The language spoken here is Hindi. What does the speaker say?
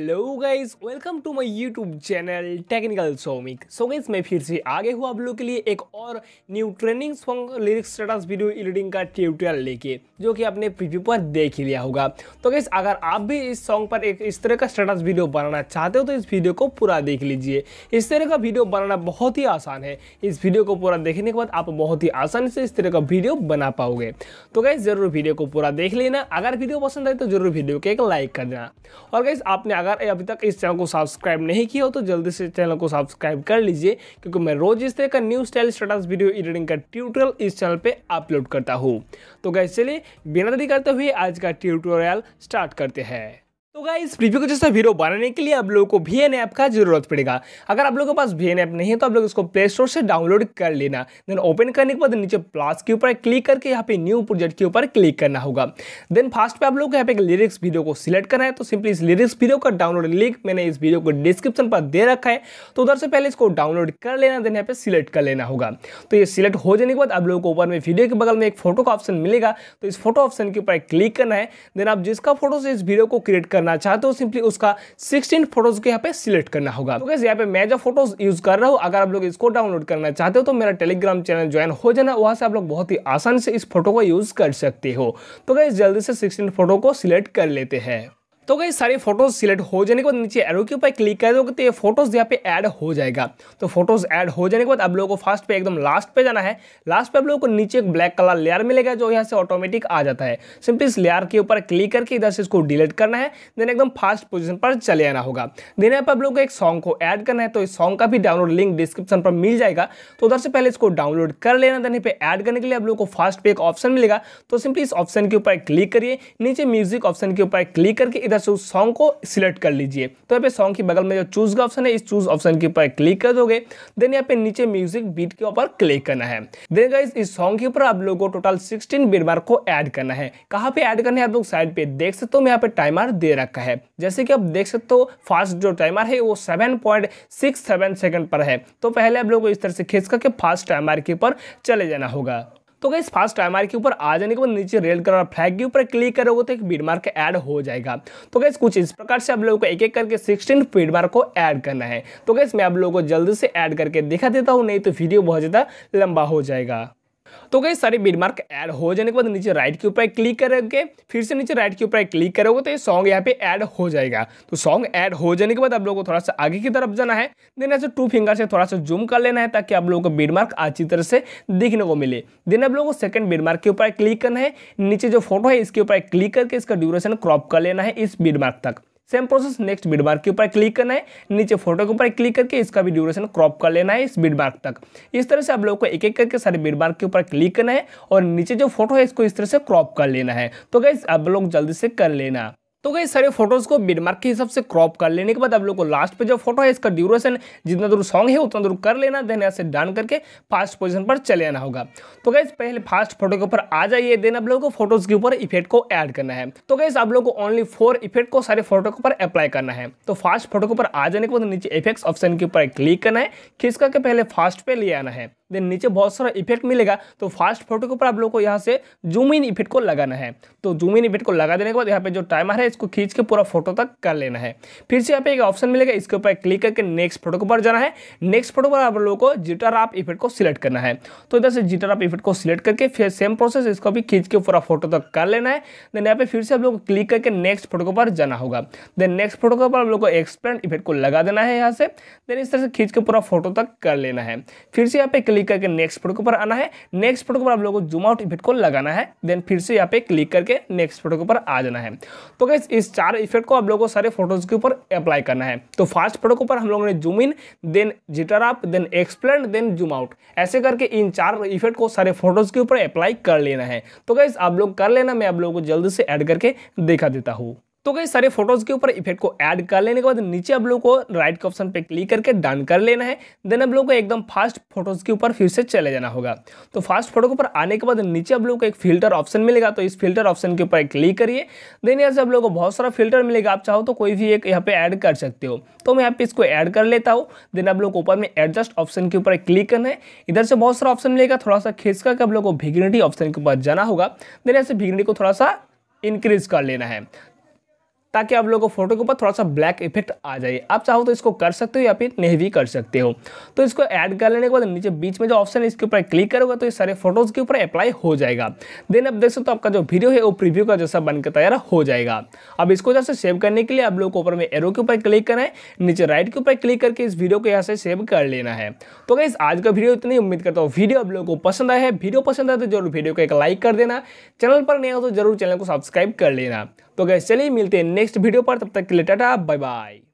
hello guys welcome to my YouTube channel technical Somik so guys मैं फिर से आगे हुआ आप लोग के लिए एक और new training song lyrics status video editing का ट्यूटोरियल लेके जो कि आपने प्रीव्यू पर देख ही लिया होगा तो गाइज अगर आप भी इस सॉन्ग पर एक इस तरह का स्टेटस वीडियो बनाना चाहते हो तो इस वीडियो को पूरा देख लीजिए इस तरह का वीडियो बनाना बहुत ही आसान है इस वीडियो को पूरा देखने के बाद आप बहुत ही आसानी से इस तरह का वीडियो बना पाओगे तो गाइज जरूर वीडियो को पूरा देख लेना अगर वीडियो पसंद आए तो जरूर वीडियो को एक लाइक कर देना और गाइज आपने अगर अगर अभी तक इस चैनल को सब्सक्राइब नहीं किया हो तो जल्दी से चैनल को सब्सक्राइब कर लीजिए क्योंकि मैं रोज इस तरह का new style status video editing का ट्यूटोरियल इस चैनल पर अपलोड करता हूँ तो गैस चलिए बिना देरी करते हुए आज का ट्यूटोरियल स्टार्ट करते हैं तो गाइस प्रीव्यू को जैसा वीडियो बनाने के लिए आप लोगों को भी एन ऐप का जरूरत पड़ेगा अगर आप लोगों के पास भी एन ऐप नहीं है तो आप लोग इसको प्ले स्टोर से डाउनलोड कर लेना देन ओपन करने के बाद नीचे प्लस के ऊपर क्लिक करके यहाँ पे न्यू प्रोजेक्ट के ऊपर क्लिक करना होगा देन फास्ट पे आप लोग को यहाँ पे एक लिरिक्स वीडियो को सिलेक्ट करना है तो सिंपली इस लिरिक्स वीडियो का डाउनलोड लिंक मैंने इस वीडियो को डिस्क्रिप्शन पर दे रखा है तो उधर से पहले इसको डाउनलोड कर लेना देन यहाँ पे सिलेक्ट कर लेना होगा तो ये सिलेक्ट हो जाने के बाद आप लोगों को ऊपर में वीडियो के बगल में एक फोटो का ऑप्शन मिलेगा तो इस फोटो ऑप्शन के ऊपर क्लिक करना है देन आप जिसका फोटो से इस वीडियो को क्रिएट करना चाहते हो सिंपली उसका सिक्सटीन फोटोज को यहाँ पे सिलेक्ट करना होगा तो यहाँ पे मैं जो फोटोज यूज कर रहा हूँ अगर आप लोग इसको डाउनलोड करना चाहते हो तो मेरा टेलीग्राम चैनल ज्वाइन हो जाना वहां से आप लोग बहुत ही आसान से इस फोटो को यूज कर सकते हो तो कैसे जल्दी से सिक्सटीन फोटो को सिलेक्ट कर लेते हैं तो गई सारी फोटोज सिलेक्ट हो जाने के बाद नीचे एरो के ऊपर क्लिक कर दोगे तो ये फोटोज यहाँ पे ऐड हो जाएगा तो फोटोज ऐड हो जाने के बाद आप लोगों को फास्ट पे एकदम लास्ट पे जाना है लास्ट पे आप लोगों को नीचे एक ब्लैक कलर लेयर मिलेगा जो यहाँ से ऑटोमेटिक आ जाता है सिंपली इस लेयर के ऊपर क्लिक करके इधर से इसको डिलीट करना है देन एकदम फास्ट पोजिशन पर चले आना होगा देन यहाँ पर आप लोग को एक सॉन्ग को ऐड करना है तो इस सॉन्ग का भी डाउनलोड लिंक डिस्क्रिप्शन पर मिल जाएगा तो उधर से पहले इसको डाउनलोड कर लेना देन पे ऐड करने के लिए आप लोग को फास्ट पे एक ऑप्शन मिलेगा तो सिंपली इस ऑप्शन के ऊपर क्लिक करिए नीचे म्यूजिक ऑप्शन के ऊपर क्लिक करके इधर यहाँ से उस सॉन्ग को सिलेक्ट कर लीजिए तो यहाँ पे सॉन्ग के बगल में जो चूज़ का ऑप्शन है इस चूज़ ऑप्शन के ऊपर क्लिक कर दोगे देन यहाँ पे नीचे म्यूजिक बीट के ऊपर क्लिक करना है देन गाइज इस सॉन्ग के ऊपर आप लोगों को टोटल सिक्सटीन बीट मार्क को ऐड करना है कहाँ पे ऐड करना है आप लोग साइड पे देख सकते हो मैं यहाँ पे टाइमर दे रखा है जैसे कि आप देख सकते हो फास्ट जो टाइमर है वो seven point six seven second पर है तो पहले आप लोग को इस तरह से खींच करके फास्ट टाइमर के ऊपर चले जाना होगा तो गई फास्ट टाइम के ऊपर आ जाने के बाद नीचे रेड कलर फ्लैग के ऊपर क्लिक करोगे तो एक बीड मार्क ऐड हो जाएगा तो गैस कुछ इस प्रकार से आप लोगों को एक एक करके सिक्सटीन फीडमार्क मार्क को ऐड करना है तो गैस मैं आप लोगों को जल्दी से ऐड करके दिखा देता हूँ नहीं तो वीडियो बहुत ज़्यादा लंबा हो जाएगा तो गई सारे बिड मार्क ऐड हो जाने के बाद नीचे राइट के ऊपर क्लिक करोगे फिर से नीचे राइट के ऊपर क्लिक करोगे तो ये सॉन्ग यहाँ पे ऐड हो जाएगा तो सॉन्ग ऐड हो जाने के बाद आप लोगों को थोड़ा सा आगे की तरफ जाना है देन ऐसे टू फिंगर से थोड़ा सा जूम कर लेना है ताकि आप लोगों को बिड मार्क अच्छी तरह से देखने को मिले देन आप लोगों को सेकंड बिड मार्क के ऊपर क्लिक करना है नीचे जो फोटो है इसके ऊपर क्लिक करके इसका ड्यूरेशन क्रॉप कर लेना है इस बिड मार्क तक same process next bid mark के ऊपर क्लिक करना है नीचे फोटो के ऊपर क्लिक करके इसका भी ड्यूरेशन क्रॉप कर लेना है इस बिड मार्क तक इस तरह से आप लोगों को एक एक करके सारे बिड मार्क के ऊपर क्लिक करना है और नीचे जो फोटो है इसको इस तरह से क्रॉप कर लेना है तो गैस आप लोग जल्दी से कर लेना तो गई सारे फोटोज को बिडमार्क के हिसाब से क्रॉप कर लेने के बाद आप लोग को लास्ट पे जो फोटो है इसका ड्यूरेशन जितना दूर सॉन्ग है उतना दूर कर लेना देन ऐसे डन करके फास्ट पोजीशन पर चले आना होगा तो गैस पहले फास्ट फोटो के ऊपर आ जाइए देन आप लोगों को फोटोज के ऊपर इफेक्ट को ऐड करना है तो गैस आप लोग को ओनली फोर इफेक्ट को सारे फोटो के ऊपर अप्लाई करना है तो फास्ट फोटो के ऊपर आ जाने के बाद नीचे इफेक्ट्स ऑप्शन के ऊपर क्लिक करना है खींच करके पहले फास्ट पे ले आना है देन नीचे बहुत सारा इफेक्ट मिलेगा तो फास्ट फोटो के ऊपर आप लोग को यहाँ से जूम इन इफेक्ट को लगाना है तो जूम इन इफेक्ट को लगा देने के बाद यहाँ पे जो टाइमर है इसको खींच के पूरा फोटो तक कर लेना है फिर से यहाँ पे एक ऑप्शन मिलेगा इसके ऊपर क्लिक करके नेक्स्ट फोटो के ऊपर जाना है नेक्स्ट फोटो पर आप लोगों को जिटर आप इफेक्ट को सिलेक्ट करना है तो इधर से जिटर आप इफेक्ट को सिलेक्ट करके फिर सेम प्रोसेस इसको भी खींच के पूरा फोटो तक कर लेना है देन यहाँ पे फिर से आप लोग क्लिक करके नेक्स्ट फोटो के ऊपर जाना होगा देन नेक्स्ट फोटो के ऊपर आप लोग को एक्सपेंड इफेक्ट को लगा देना है यहाँ से देन इस तरह से खींच के पूरा फोटो तक कर लेना है फिर से यहाँ पे क्लिक क्लिक करके नेक्स्ट फोटो के ऊपर आना है नेक्स्ट फोटो के ऊपर आप लोगों को जूम आउट इफेक्ट को लगाना है देन फिर से यहाँ पे क्लिक करके नेक्स्ट फोटो के ऊपर आ जाना है तो गैस इस चार इफेक्ट को आप लोगों को सारे फोटोज के ऊपर अप्लाई करना है तो फास्ट फोटो के ऊपर हम लोगों ने zoom in then jitter up then explain then zoom out ऐसे करके इन चार इफेक्ट को सारे फोटोज के ऊपर अप्लाई कर लेना है तो गैस आप लोग कर लेना मैं आप लोगों को जल्द से ऐड करके देखा देता हूँ तो कई सारे फोटोज के ऊपर इफेक्ट को ऐड कर लेने के बाद नीचे आप लोगों को राइट के ऑप्शन पे क्लिक करके डन कर लेना है देन आप लोगों को एकदम फास्ट फोटोज के ऊपर फिर से चले जाना होगा तो फास्ट फोटो के ऊपर आने के बाद नीचे आप लोगों को एक फिल्टर ऑप्शन मिलेगा तो इस फिल्टर ऑप्शन के ऊपर क्लिक करिए देन यहाँ से आप लोगों को बहुत सारा फिल्टर मिलेगा आप चाहो तो कोई भी एक यहाँ पे ऐड कर सकते हो तो मैं यहाँ पे इसको ऐड कर लेता हूँ देन आप लोग को ऊपर में एडजस्ट ऑप्शन के ऊपर क्लिक करना है इधर से बहुत सारा ऑप्शन मिलेगा थोड़ा सा खींच करके आप लोग को भिगनिटी ऑप्शन के ऊपर जाना होगा देन ऐसे भिगनिटी को थोड़ा सा इंक्रीज कर लेना है ताकि आप लोगों को फोटो के ऊपर थोड़ा सा ब्लैक इफेक्ट आ जाए आप चाहो तो इसको कर सकते हो या फिर नहीं भी कर सकते हो तो इसको ऐड कर लेने के बाद नीचे बीच में जो ऑप्शन है इसके ऊपर क्लिक करोगे तो ये सारे फोटोज़ के ऊपर अप्लाई हो जाएगा देन अब देख सकते हो तो आपका जो वीडियो है वो प्रीव्यू का जैसा बनकर तैयार हो जाएगा अब इसको जैसे सेव करने के लिए आप लोगों को ऊपर में एरो के ऊपर क्लिक करना है नीचे राइट के ऊपर क्लिक करके इस वीडियो को यहाँ से सेव कर लेना है तो अगर आज का वीडियो इतनी उम्मीद करता हूँ वीडियो आप लोगों को पसंद आया है वीडियो पसंद आए तो जरूर वीडियो को एक लाइक कर देना चैनल पर नया हो तो जरूर चैनल को सब्सक्राइब कर लेना तो गैस चलिए मिलते हैं नेक्स्ट वीडियो पर तब तक के लिए टाटा बाय बाय